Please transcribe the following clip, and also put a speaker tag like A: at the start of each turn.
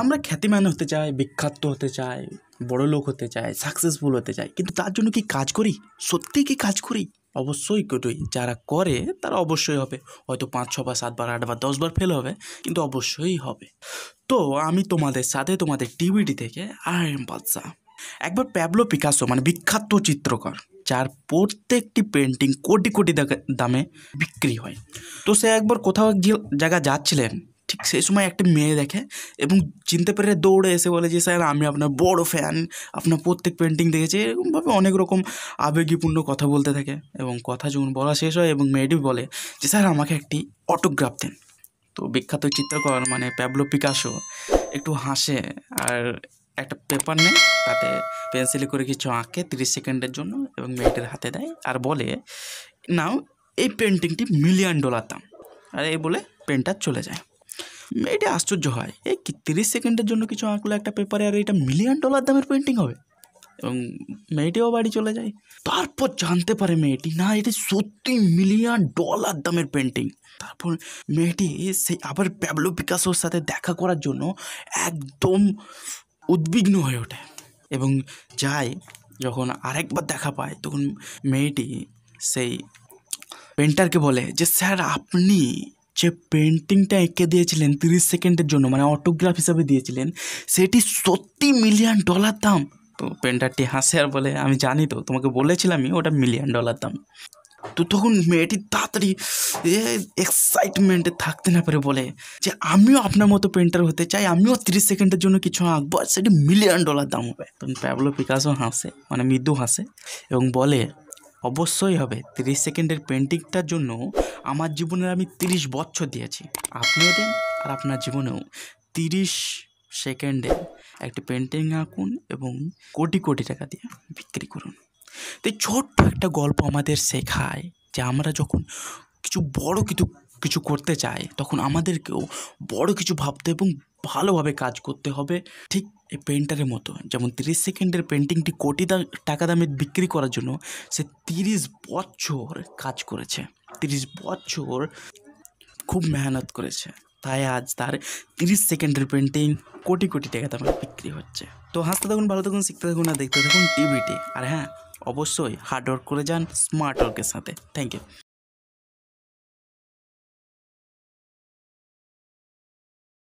A: আমরা খ্যাতিমান হতে চাই বিখ্যাত হতে চাই বড় লোক হতে চাই সাকসেসফুল হতে চাই কিন্তু তার জন্য কি কাজ করি সত্যি কি কাজ করি অবশ্যই করি যারা করে তারা অবশ্যই হবে হয়তো পাঁচ ছবার সাতবার আটবার দশবার ফেল হবে কিন্তু অবশ্যই হবে তো আমি তোমাদের সাথে তোমাদের টিভিটি থেকে আর এম বাদশাহ একবার প্যাবলো পিকাসো মানে বিখ্যাত চিত্রকর যার প্রত্যেকটি পেন্টিং কোটি কোটি দামে বিক্রি হয় তো সে একবার কোথাও জায়গা যাচ্ছিলেন সেই সময় একটা মেয়ে দেখে এবং চিনতে পেরে দৌড়ে এসে বলে যে স্যার আমি আপনার বড় ফ্যান আপনার প্রত্যেক পেন্টিং দেখেছি এরকমভাবে অনেক রকম আবেগীপূর্ণ কথা বলতে থাকে এবং কথা যখন বলা শেষ হয় এবং মেয়েটি বলে যে স্যার আমাকে একটি অটোগ্রাফ দেন তো বিখ্যাত চিত্রকর মানে প্যাবলো পিকাসো একটু হাসে আর একটা পেপার নেয় তাতে পেন্সিলে করে কিছু আঁকে তিরিশ সেকেন্ডের জন্য এবং মেয়েটির হাতে দেয় আর বলে নাও এই পেন্টিংটি মিলিয়ন ডলার দাম আর এই বলে পেনটা চলে যায় এটা আশ্চর্য হয় এই কি তিরিশ সেকেন্ডের জন্য কিছু আঁকলে একটা পেপারে আর এটা মিলিয়ন ডলার দামের পেন্টিং হবে এবং মেয়েটিও বাড়ি চলে যায় তারপর জানতে পারে মেয়েটি না এটি সত্যি মিলিয়ন ডলার দামের পেন্টিং তারপর মেয়েটি সেই আবার প্যাবলো পিকাসোর সাথে দেখা করার জন্য একদম উদ্বিগ্ন হয়ে ওঠে এবং যায় যখন আরেকবার দেখা পায় তখন মেয়েটি সেই পেন্টারকে বলে যে স্যার আপনি যে পেন্টিংটা এঁকে দিয়েছিলেন তিরিশ সেকেন্ডের জন্য মানে অটোগ্রাফ হিসাবে দিয়েছিলেন সেটি সত্যি মিলিয়ন ডলার দাম তো পেন্টারটি হাসে আর বলে আমি জানি তো তোমাকে বলেছিলামই ওটা মিলিয়ন ডলার দাম তো তখন মেয়েটি তাড়াতাড়ি এক্সাইটমেন্টে থাকতে না পারে বলে যে আমিও আপনার মতো পেন্টার হতে চাই আমিও তিরিশ সেকেন্ডের জন্য কিছু আঁকবো আর সেটি মিলিয়ন ডলার দাম হবে তখন প্যাবলো পিকাসও হাসে মানে মৃদু হাসে এবং বলে অবশ্যই হবে তিরিশ সেকেন্ডের পেন্টিংটার জন্য আমার জীবনে আমি তিরিশ বছর দিয়েছি আপনিও দেন আর আপনার জীবনেও তিরিশ সেকেন্ডে একটি পেন্টিং আঁকুন এবং কোটি কোটি টাকা দিয়ে বিক্রি করুন তো ছোট্ট একটা গল্প আমাদের শেখায় যে আমরা যখন কিছু বড় কিছু কিছু করতে চায় তখন আমাদেরকেও বড় কিছু ভাবতে এবং ভালোভাবে কাজ করতে হবে ঠিক এই পেন্টারের মতো যেমন তিরিশ সেকেন্ডের পেন্টিংটি কোটি টাকা দামে বিক্রি করার জন্য সে তিরিশ বছর কাজ করেছে তিরিশ বছর খুব মেহনত করেছে তাই আজ তার তিরিশ সেকেন্ডের পেন্টিং কোটি কোটি টাকা দামে বিক্রি হচ্ছে তো হাসতে থাকুন ভালো থাকুন শিখতে থাকুন আর দেখতে থাকুন টিভিটি আর হ্যাঁ অবশ্যই হার্ড ওয়ার্ক করে যান স্মার্ট ওয়ার্কের সাথে থ্যাংক ইউ